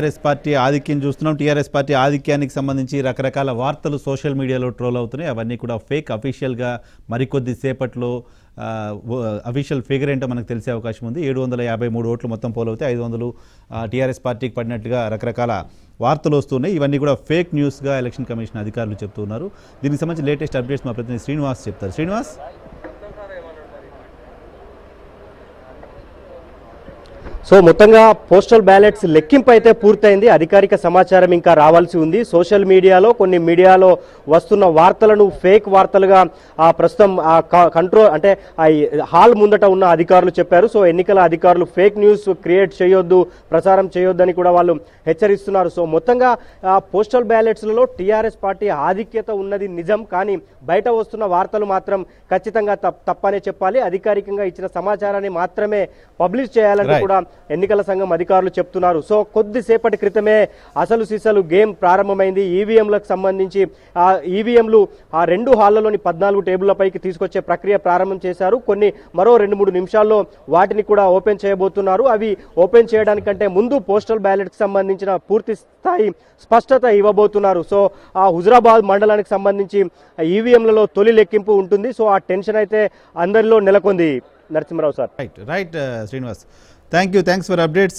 TRS party ఆధిక్యం చూస్తున్నాం TRS party ఆధిక్యానికి సంబంధించి రకరకాల వార్తలు సోషల్ మీడియాలో ట్రోల్ అవుతున్నాయి అవన్నీ కూడా ఫేక్ అఫీషియల్గా మరికొద్ది సేపట్లో అఫీషియల్ ఫిగర్ ఏంటో మనకు తెలిసే అవకాశం ఉంది ఏడు వందల యాభై మూడు ఓట్లు మొత్తం అవుతాయి ఐదు వందలు టీఆర్ఎస్ పార్టీకి పడినట్టుగా రకరకాల వార్తలు వస్తున్నాయి ఇవన్నీ కూడా ఫేక్ న్యూస్గా ఎలక్షన్ కమిషన్ అధికారులు చెప్తున్నారు దీనికి సంబంధించి లేటెస్ట్ అప్డేట్స్ మా ప్రతినిధి శ్రీనివాస్ చెప్తారు శ్రీనివాస్ సో మొత్తంగా పోస్టల్ బ్యాలెట్స్ లెక్కింపు అయితే పూర్తయింది అధికారిక సమాచారం ఇంకా రావాల్సి ఉంది సోషల్ మీడియాలో కొన్ని మీడియాలో వస్తున్న వార్తలను ఫేక్ వార్తలుగా ఆ ప్రస్తుతం కంట్రోల్ అంటే హాల్ ముందట ఉన్న అధికారులు చెప్పారు సో ఎన్నికల అధికారులు ఫేక్ న్యూస్ క్రియేట్ చేయొద్దు ప్రసారం చేయొద్దని కూడా వాళ్ళు హెచ్చరిస్తున్నారు సో మొత్తంగా పోస్టల్ బ్యాలెట్స్లలో టీఆర్ఎస్ పార్టీ ఆధిక్యత ఉన్నది నిజం కానీ బయట వస్తున్న వార్తలు మాత్రం ఖచ్చితంగా తప్పనే చెప్పాలి అధికారికంగా ఇచ్చిన సమాచారాన్ని మాత్రమే పబ్లిష్ చేయాలని కూడా ఎన్నికల సంఘం అధికారులు చెప్తున్నారు సో కొద్దిసేపటి క్రితమే అసలు సిసలు గేమ్ ప్రారంభమైంది ఈవీఎంలకు సంబంధించి ఆ ఈవీఎంలు ఆ రెండు హాళ్లలోని పద్నాలుగు టేబుళ్లపైకి తీసుకొచ్చే ప్రక్రియ ప్రారంభం చేశారు కొన్ని మరో రెండు మూడు నిమిషాల్లో వాటిని కూడా ఓపెన్ చేయబోతున్నారు అవి ఓపెన్ చేయడానికంటే ముందు పోస్టల్ బ్యాలెట్కి సంబంధించిన పూర్తి స్థాయి స్పష్టత ఇవ్వబోతున్నారు సో ఆ హుజరాబాద్ మండలానికి సంబంధించి ఈవీఎంలలో తొలి లెక్కింపు ఉంటుంది సో ఆ టెన్షన్ అయితే అందరిలో నెలకొంది Narasimharao sir right right Srinivas thank you thanks for updates